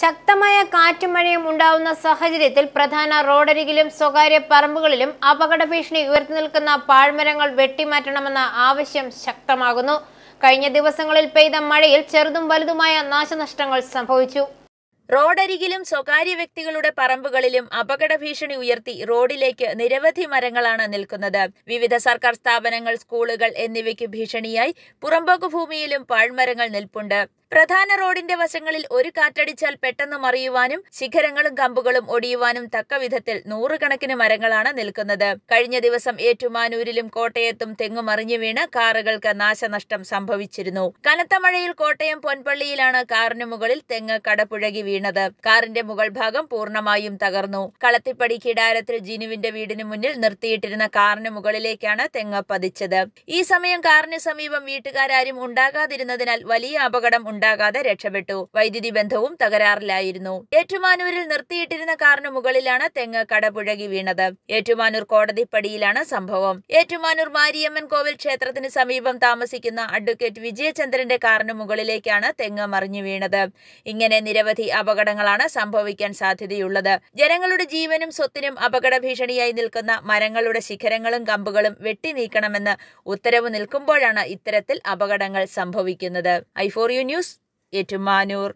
ശക്തമായ കാറ്റും മഴയും ഉണ്ടാവുന്ന സാഹചര്യത്തിൽ പ്രധാന റോഡരികിലും സ്വകാര്യ പറമ്പുകളിലും അപകട ഭീഷണി ഉയർത്തി നിൽക്കുന്ന പാഴ്മരങ്ങൾ വെട്ടിമാറ്റണമെന്ന ആവശ്യം ശക്തമാകുന്നു കഴിഞ്ഞ ദിവസങ്ങളിൽ പെയ്ത മഴയിൽ ചെറുതും വലുതുമായ നാശനഷ്ടങ്ങൾ സംഭവിച്ചു റോഡരികിലും സ്വകാര്യ വ്യക്തികളുടെ പറമ്പുകളിലും അപകട ഭീഷണി ഉയർത്തി റോഡിലേക്ക് നിരവധി മരങ്ങളാണ് നിൽക്കുന്നത് വിവിധ സർക്കാർ സ്ഥാപനങ്ങൾ സ്കൂളുകൾ എന്നിവയ്ക്ക് ഭീഷണിയായി പുറമ്പോക്ക് ഭൂമിയിലും പാഴ്മരങ്ങൾ നിൽപ്പുണ്ട് പ്രധാന റോഡിന്റെ വശങ്ങളിൽ ഒരു കാറ്റടിച്ചാൽ പെട്ടെന്ന് മറിയുവാനും ശിഖരങ്ങളും കമ്പുകളും ഒടിയുവാനും തക്കവിധത്തിൽ നൂറുകണക്കിന് മരങ്ങളാണ് നിൽക്കുന്നത് കഴിഞ്ഞ ദിവസം ഏറ്റുമാനൂരിലും കോട്ടയത്തും തെങ്ങു മറിഞ്ഞു വീണ് കാറുകൾക്ക് നാശനഷ്ടം സംഭവിച്ചിരുന്നു കനത്ത മഴയിൽ കോട്ടയം പൊൻപള്ളിയിലാണ് കാറിന് മുകളിൽ തെങ്ങ് കടപുഴകി വീണത് കാറിന്റെ മുകൾ ഭാഗം പൂർണ്ണമായും തകർന്നു കളത്തിപ്പടി കിടാരത്തിൽ ജിനുവിന്റെ വീടിന് മുന്നിൽ നിർത്തിയിട്ടിരുന്ന കാറിന് മുകളിലേക്കാണ് തെങ്ങ് പതിച്ചത് ഈ സമയം കാറിന് സമീപം വീട്ടുകാരും ഉണ്ടാകാതിരുന്നതിനാൽ വലിയ അപകടം ഉണ്ടാകാതെ രക്ഷപ്പെട്ടു വൈദ്യുതി ബന്ധവും തകരാറിലായിരുന്നു ഏറ്റുമാനൂരിൽ നിർത്തിയിട്ടിരുന്ന കാറിന് മുകളിലാണ് തെങ്ങ് കടപുഴകി വീണത് ഏറ്റുമാനൂർ കോടതിപ്പടിയിലാണ് സംഭവം ഏറ്റുമാനൂർ മാരിയമ്മൻ കോവിൽ ക്ഷേത്രത്തിന് സമീപം താമസിക്കുന്ന അഡ്വക്കേറ്റ് വിജയചന്ദ്രന്റെ കാറിന് മുകളിലേക്കാണ് തെങ്ങ് മറിഞ്ഞു വീണത് ഇങ്ങനെ നിരവധി അപകടങ്ങളാണ് സംഭവിക്കാൻ സാധ്യതയുള്ളത് ജനങ്ങളുടെ ജീവനും സ്വത്തിനും അപകട ഭീഷണിയായി നിൽക്കുന്ന മരങ്ങളുടെ ശിഖരങ്ങളും കമ്പുകളും വെട്ടി നീക്കണമെന്ന് ഉത്തരവ് നിൽക്കുമ്പോഴാണ് ഇത്തരത്തിൽ അപകടങ്ങൾ സംഭവിക്കുന്നത് I for you news Ettumanoor